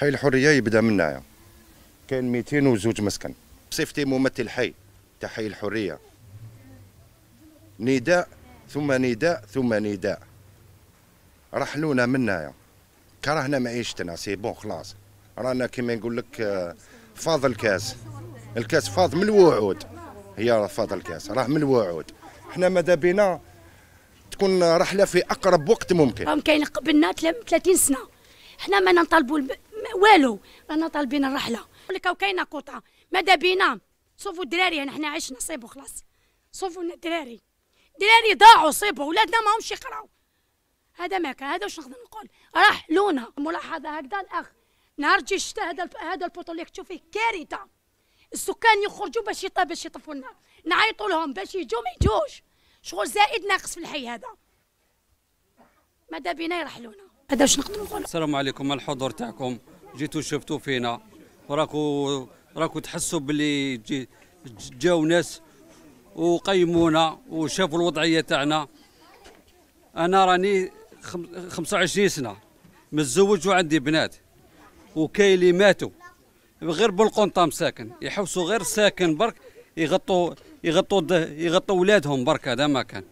حي الحريه يبدا من هنايا كاين 200 وزوج مسكن صيفطي ممثل حي تاع حي الحريه نداء ثم نداء ثم نداء رحلونا من هنايا كرهنا معيشتنا سي بون خلاص رانا كيما نقول لك آه، فاض الكاس الكاس فاض من الوعود هي فاض الكاس راه من الوعود حنا ماذا بينا تكون رحله في اقرب وقت ممكن راهم كاين قبلنا 30 سنه حنا ما نطالبوا والو رانا طالبين الرحله نقول لك كاينه قطعه ماذا بينا صوفوا الدراري يعني حنا عشنا صيبوا خلاص صوفوا لنا الدراري دراري ضاعوا صيبوا ولادنا ما همش يقراو هذا ما كان هذا واش نقدر نقول راح لونها ملاحظه هكذا الاخ نهار تجي الشتاء هذا هذا البوطو اللي فيه كارثه السكان يخرجوا باش يطفوا باش يطفوا لنا نعيطوا لهم باش يجوا ما يجوش شغل زائد ناقص في الحي هذا ماذا بينا يرحلونا هذا واش نقدر نقول السلام عليكم الحضور تاعكم جيتوا شفتوا فينا وراكو راكو تحسوا باللي جاو ناس وقيمونا وشافوا الوضعيه تاعنا انا راني 25 سنه متزوج وعندي بنات وكاين اللي ماتوا غير بالقنطه مساكن يحوسوا غير ساكن برك يغطوا يغطوا يغطوا ولادهم برك هذا ما كان